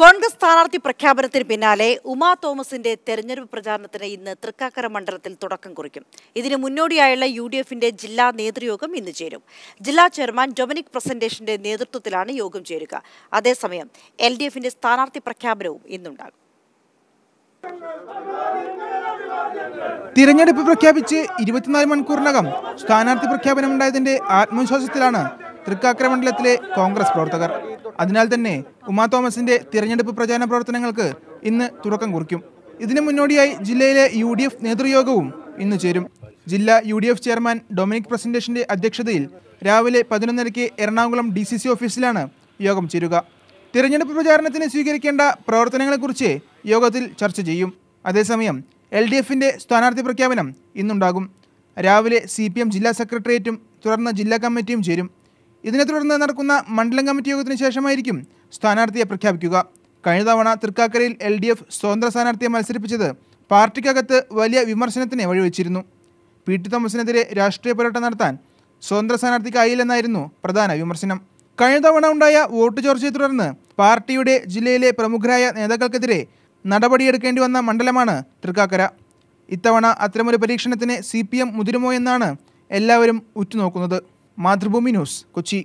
കോൺഗ്രസ് സ്ഥാനാർത്ഥി പ്രഖ്യാപനത്തിന് പിന്നാലെ ഉമാ തോമസിന്റെ തെരഞ്ഞെടുപ്പ് പ്രചാരണത്തിന് ഇന്ന് തൃക്കാക്കര മണ്ഡലത്തിൽ തുടക്കം കുറിക്കും ഇതിന് മുന്നോടിയായുള്ള യു ഡി എഫിന്റെ ജില്ലാ നേതൃയോഗം ഇന്ന് ചേരും ജില്ലാ ചെയർമാൻ ഡൊമിനിക് പ്രസന്റേഷന്റെ നേതൃത്വത്തിലാണ് യോഗം ചേരുക അതേസമയം എൽ ഡി എഫിന്റെ സ്ഥാനാർത്ഥി പ്രഖ്യാപനവും ഇന്നുണ്ടാകും തിരഞ്ഞെടുപ്പ് പ്രഖ്യാപിച്ച് ഇരുപത്തിനാല് മണിക്കൂറിനകം സ്ഥാനാർത്ഥി പ്രഖ്യാപനം ഉണ്ടായതിന്റെ ആത്മവിശ്വാസത്തിലാണ് തൃക്കാക്കര മണ്ഡലത്തിലെ കോൺഗ്രസ് പ്രവർത്തകർ അതിനാൽ തന്നെ ഉമാ തോമസിന്റെ തിരഞ്ഞെടുപ്പ് പ്രചാരണ പ്രവർത്തനങ്ങൾക്ക് ഇന്ന് തുടക്കം കുറിക്കും ഇതിനു മുന്നോടിയായി ജില്ലയിലെ യു ഡി എഫ് നേതൃയോഗവും ഇന്ന് ചേരും ജില്ലാ U D F chairman Dominic പ്രസന്റേഷന്റെ അധ്യക്ഷതയിൽ രാവിലെ പതിനൊന്നരയ്ക്ക് എറണാകുളം ഡി സി സി ഓഫീസിലാണ് യോഗം ചേരുക തിരഞ്ഞെടുപ്പ് പ്രചാരണത്തിന് സ്വീകരിക്കേണ്ട പ്രവർത്തനങ്ങളെക്കുറിച്ച് യോഗത്തിൽ ചർച്ച ചെയ്യും അതേസമയം എൽ ഡി എഫിന്റെ സ്ഥാനാർത്ഥി പ്രഖ്യാപനം ഇന്നുണ്ടാകും രാവിലെ സി പി എം ജില്ലാ സെക്രട്ടേറിയറ്റും തുടർന്ന് ജില്ലാ കമ്മിറ്റിയും ചേരും ഇതിനെ തുടർന്ന് നടക്കുന്ന മണ്ഡലം കമ്മിറ്റി യോഗത്തിന് ശേഷമായിരിക്കും സ്ഥാനാർത്ഥിയെ പ്രഖ്യാപിക്കുക കഴിഞ്ഞ തവണ തൃക്കാക്കരയിൽ എൽ ഡി എഫ് സ്വതന്ത്ര സ്ഥാനാർത്ഥിയെ മത്സരിപ്പിച്ചത് പാർട്ടിക്കകത്ത് വലിയ വിമർശനത്തിന് വഴിവെച്ചിരുന്നു പി ടി തോമസിനെതിരെ രാഷ്ട്രീയ പോരാട്ടം നടത്താൻ സ്വതന്ത്ര സ്ഥാനാർത്ഥിക്കായില്ലെന്നായിരുന്നു പ്രധാന വിമർശനം കഴിഞ്ഞ തവണ ഉണ്ടായ വോട്ട് ചോർച്ചയെ തുടർന്ന് പാർട്ടിയുടെ ജില്ലയിലെ പ്രമുഖരായ നേതാക്കൾക്കെതിരെ നടപടിയെടുക്കേണ്ടി വന്ന മണ്ഡലമാണ് തൃക്കാക്കര ഇത്തവണ അത്തരമൊരു പരീക്ഷണത്തിന് സി പി എം മുതിരുമോ എന്നാണ് എല്ലാവരും ഉറ്റുനോക്കുന്നത് മാതൃഭൂമി ന്യൂസ് കൊച്ചി